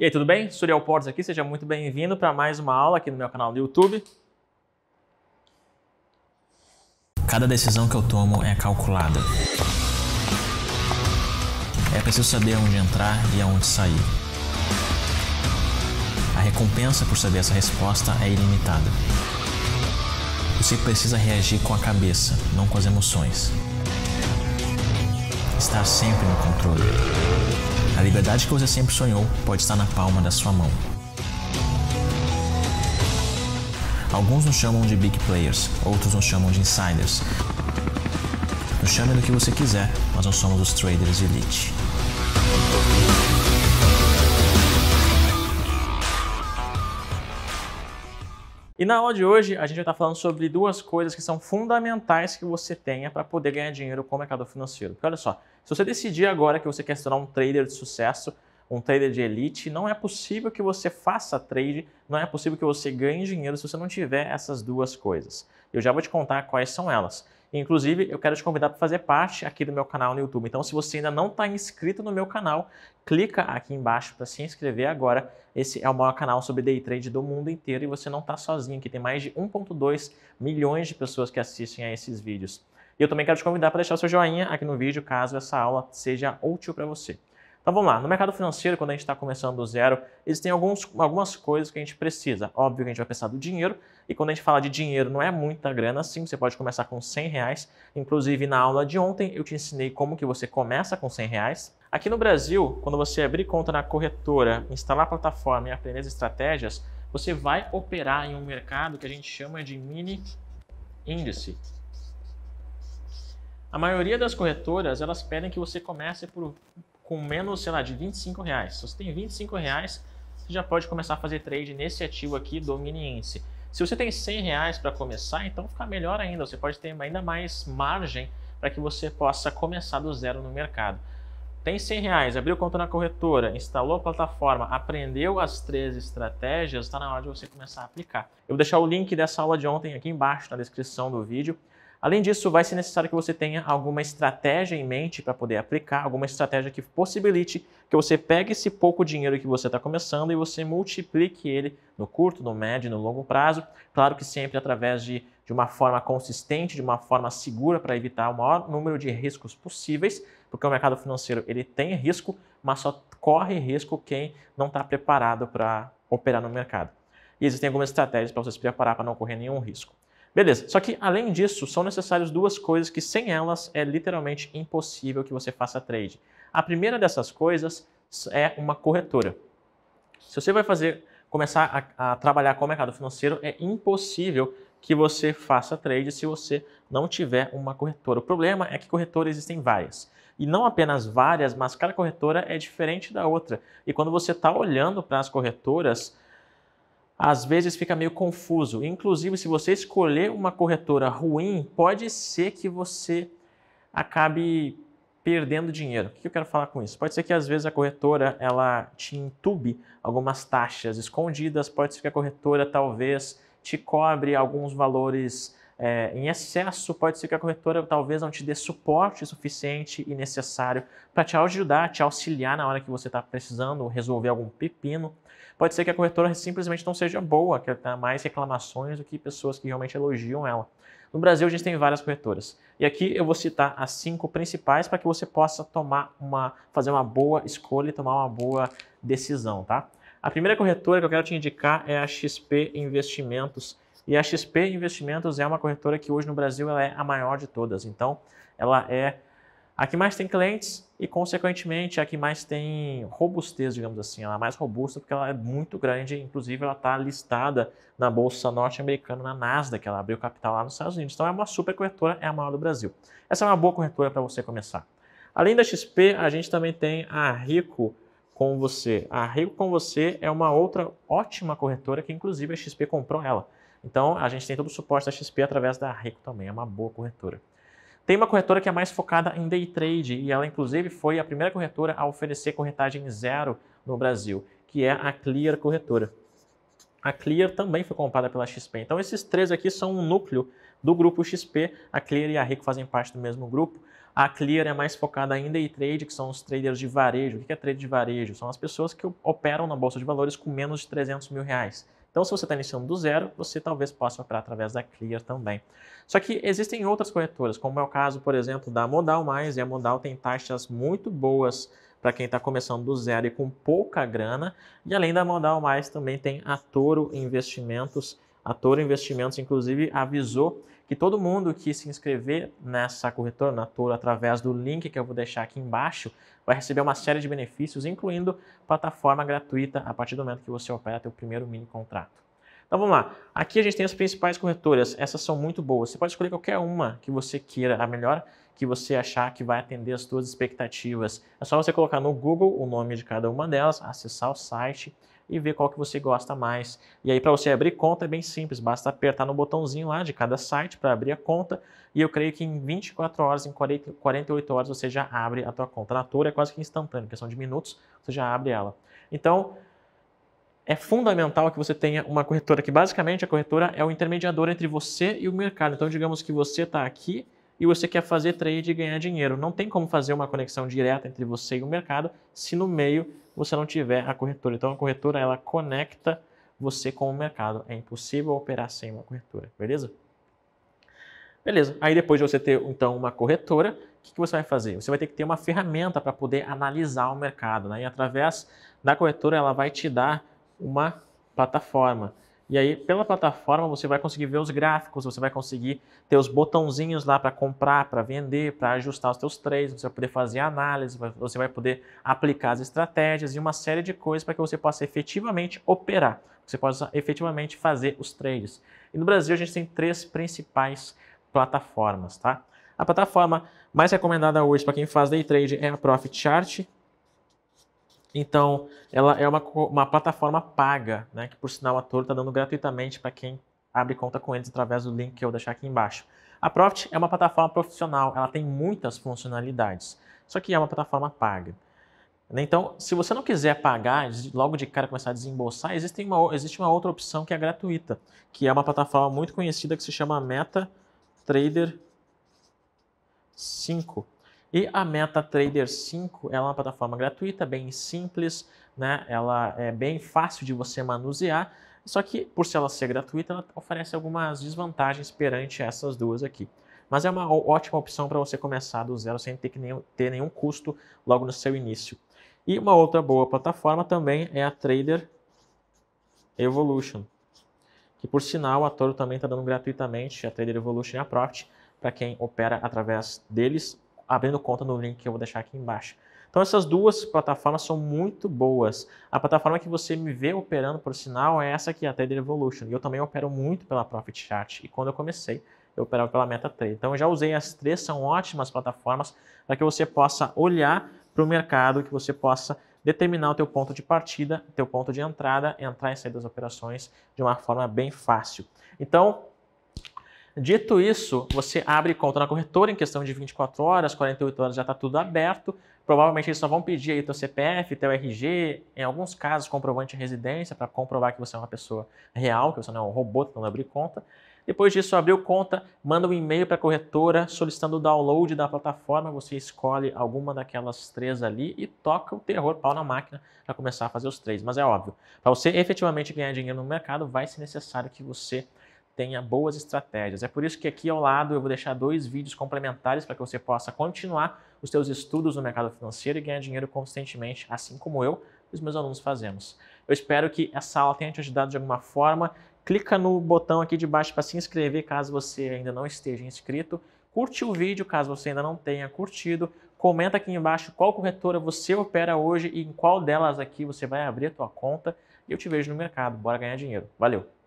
E aí, tudo bem? Suriel Portes aqui, seja muito bem-vindo para mais uma aula aqui no meu canal do YouTube. Cada decisão que eu tomo é calculada. É preciso saber onde entrar e aonde sair. A recompensa por saber essa resposta é ilimitada. Você precisa reagir com a cabeça, não com as emoções. Estar sempre no controle. A liberdade que você sempre sonhou pode estar na palma da sua mão. Alguns nos chamam de big players, outros nos chamam de insiders. Nos chame do que você quiser, mas nós somos os traders elite. E na aula de hoje a gente vai estar falando sobre duas coisas que são fundamentais que você tenha para poder ganhar dinheiro com o mercado financeiro. Porque olha só, se você decidir agora que você quer se tornar um trader de sucesso, um trader de elite, não é possível que você faça trade, não é possível que você ganhe dinheiro se você não tiver essas duas coisas. Eu já vou te contar quais são elas. Inclusive, eu quero te convidar para fazer parte aqui do meu canal no YouTube. Então, se você ainda não está inscrito no meu canal, clica aqui embaixo para se inscrever agora. Esse é o maior canal sobre day trade do mundo inteiro e você não está sozinho, aqui tem mais de 1.2 milhões de pessoas que assistem a esses vídeos. E eu também quero te convidar para deixar o seu joinha aqui no vídeo, caso essa aula seja útil para você. Então vamos lá, no mercado financeiro, quando a gente está começando do zero, existem alguns, algumas coisas que a gente precisa. Óbvio que a gente vai pensar do dinheiro, e quando a gente fala de dinheiro, não é muita grana assim, você pode começar com 100 reais. Inclusive na aula de ontem eu te ensinei como que você começa com 100 reais. Aqui no Brasil, quando você abrir conta na corretora, instalar a plataforma e aprender as estratégias, você vai operar em um mercado que a gente chama de mini índice. A maioria das corretoras, elas pedem que você comece por com menos, sei lá, de 25 reais. Se você tem 25 reais, você já pode começar a fazer trade nesse ativo aqui dominiense. Se você tem 100 reais para começar, então fica melhor ainda. Você pode ter ainda mais margem para que você possa começar do zero no mercado. Tem 100 reais, abriu conta na corretora, instalou a plataforma, aprendeu as três estratégias, está na hora de você começar a aplicar. Eu vou deixar o link dessa aula de ontem aqui embaixo na descrição do vídeo. Além disso, vai ser necessário que você tenha alguma estratégia em mente para poder aplicar, alguma estratégia que possibilite que você pegue esse pouco dinheiro que você está começando e você multiplique ele no curto, no médio e no longo prazo. Claro que sempre através de, de uma forma consistente, de uma forma segura para evitar o maior número de riscos possíveis, porque o mercado financeiro ele tem risco, mas só corre risco quem não está preparado para operar no mercado. E existem algumas estratégias para você se preparar para não correr nenhum risco. Beleza, só que além disso, são necessárias duas coisas que sem elas é literalmente impossível que você faça trade. A primeira dessas coisas é uma corretora. Se você vai fazer, começar a, a trabalhar com o mercado financeiro, é impossível que você faça trade se você não tiver uma corretora. O problema é que corretora existem várias. E não apenas várias, mas cada corretora é diferente da outra. E quando você está olhando para as corretoras, às vezes fica meio confuso. Inclusive, se você escolher uma corretora ruim, pode ser que você acabe perdendo dinheiro. O que eu quero falar com isso? Pode ser que às vezes a corretora ela te entube algumas taxas escondidas, pode ser que a corretora talvez te cobre alguns valores é, em excesso, pode ser que a corretora talvez não te dê suporte suficiente e necessário para te ajudar, te auxiliar na hora que você está precisando resolver algum pepino. Pode ser que a corretora simplesmente não seja boa, que tenha mais reclamações do que pessoas que realmente elogiam ela. No Brasil, a gente tem várias corretoras. E aqui eu vou citar as cinco principais para que você possa tomar uma, fazer uma boa escolha e tomar uma boa decisão, tá? A primeira corretora que eu quero te indicar é a XP Investimentos e a XP Investimentos é uma corretora que hoje no Brasil ela é a maior de todas. Então, ela é a que mais tem clientes e, consequentemente, a que mais tem robustez, digamos assim. Ela é mais robusta porque ela é muito grande, inclusive ela está listada na Bolsa Norte-Americana, na Nasdaq, que ela abriu capital lá nos Estados Unidos. Então é uma super corretora, é a maior do Brasil. Essa é uma boa corretora para você começar. Além da XP, a gente também tem a Rico com você. A Rico com você é uma outra ótima corretora que, inclusive, a XP comprou ela. Então, a gente tem todo o suporte da XP através da Rico também, é uma boa corretora. Tem uma corretora que é mais focada em day trade e ela, inclusive, foi a primeira corretora a oferecer corretagem zero no Brasil, que é a Clear Corretora. A Clear também foi comprada pela XP. Então, esses três aqui são um núcleo do grupo XP. A Clear e a Rico fazem parte do mesmo grupo. A Clear é mais focada em day trade, que são os traders de varejo. O que é trade de varejo? São as pessoas que operam na bolsa de valores com menos de 300 mil reais. Então, se você está iniciando do zero, você talvez possa operar através da Clear também. Só que existem outras corretoras, como é o caso, por exemplo, da Modal Mais, e a Modal tem taxas muito boas para quem está começando do zero e com pouca grana. E além da Modal Mais, também tem a Toro Investimentos, a Toro Investimentos, inclusive, avisou que todo mundo que se inscrever nessa corretora, na Toro, através do link que eu vou deixar aqui embaixo, vai receber uma série de benefícios, incluindo plataforma gratuita a partir do momento que você opera seu primeiro mini contrato. Então vamos lá. Aqui a gente tem as principais corretoras. Essas são muito boas. Você pode escolher qualquer uma que você queira, a melhor que você achar que vai atender as suas expectativas. É só você colocar no Google o nome de cada uma delas, acessar o site e ver qual que você gosta mais. E aí para você abrir conta é bem simples, basta apertar no botãozinho lá de cada site para abrir a conta e eu creio que em 24 horas, em 40, 48 horas você já abre a tua conta. Na Natura é quase que instantâneo, questão de minutos você já abre ela. Então, é fundamental que você tenha uma corretora, que basicamente a corretora é o intermediador entre você e o mercado. Então, digamos que você está aqui e você quer fazer trade e ganhar dinheiro. Não tem como fazer uma conexão direta entre você e o mercado se no meio você não tiver a corretora. Então a corretora ela conecta você com o mercado. É impossível operar sem uma corretora, beleza? Beleza. Aí depois de você ter então uma corretora, o que, que, você vai fazer? Você vai ter que ter uma ferramenta para poder analisar o mercado. Né? E através da corretora ela vai te dar uma plataforma e aí, pela plataforma, você vai conseguir ver os gráficos, você vai conseguir ter os botãozinhos lá para comprar, para vender, para ajustar os seus trades, você vai poder fazer análise, você vai poder aplicar as estratégias e uma série de coisas para que você possa efetivamente operar, você possa efetivamente fazer os trades. E no Brasil, a gente tem três principais plataformas, tá? A plataforma mais recomendada hoje para quem faz day trade é a Profit Chart, então, ela é uma, uma plataforma paga, né, que por sinal a Toro está dando gratuitamente para quem abre conta com eles através do link que eu vou deixar aqui embaixo. A Profit é uma plataforma profissional, ela tem muitas funcionalidades, só que é uma plataforma paga. Né? Então, se você não quiser pagar, logo de cara começar a desembolsar, existe uma, existe uma outra opção que é gratuita, que é uma plataforma muito conhecida que se chama Meta Trader 5. E a MetaTrader 5 é uma plataforma gratuita, bem simples, né? ela é bem fácil de você manusear, só que por ela ser gratuita, ela oferece algumas desvantagens perante essas duas aqui. Mas é uma ótima opção para você começar do zero sem ter, que nenhum, ter nenhum custo logo no seu início. E uma outra boa plataforma também é a Trader Evolution, que por sinal a Toro também está dando gratuitamente a Trader Evolution e a Profit para quem opera através deles abrindo conta no link que eu vou deixar aqui embaixo. Então essas duas plataformas são muito boas. A plataforma que você me vê operando por sinal é essa aqui, a Trader Evolution. E eu também opero muito pela Profit Chart. E quando eu comecei, eu operava pela MetaTrader. Então eu já usei as três, são ótimas plataformas para que você possa olhar para o mercado, que você possa determinar o teu ponto de partida, teu ponto de entrada, entrar e sair das operações de uma forma bem fácil. Então, Dito isso, você abre conta na corretora em questão de 24 horas, 48 horas já está tudo aberto. Provavelmente eles só vão pedir aí teu CPF, teu RG, em alguns casos comprovante de residência para comprovar que você é uma pessoa real, que você não é um robô tentando abrir conta. Depois disso, abriu conta, manda um e-mail para a corretora solicitando o download da plataforma. Você escolhe alguma daquelas três ali e toca o terror, pau na máquina, para começar a fazer os três. Mas é óbvio, para você efetivamente ganhar dinheiro no mercado, vai ser necessário que você tenha boas estratégias. É por isso que aqui ao lado eu vou deixar dois vídeos complementares para que você possa continuar os seus estudos no mercado financeiro e ganhar dinheiro constantemente, assim como eu e os meus alunos fazemos. Eu espero que essa aula tenha te ajudado de alguma forma. Clica no botão aqui de baixo para se inscrever caso você ainda não esteja inscrito. Curte o vídeo caso você ainda não tenha curtido. Comenta aqui embaixo qual corretora você opera hoje e em qual delas aqui você vai abrir a sua conta. E eu te vejo no mercado. Bora ganhar dinheiro. Valeu!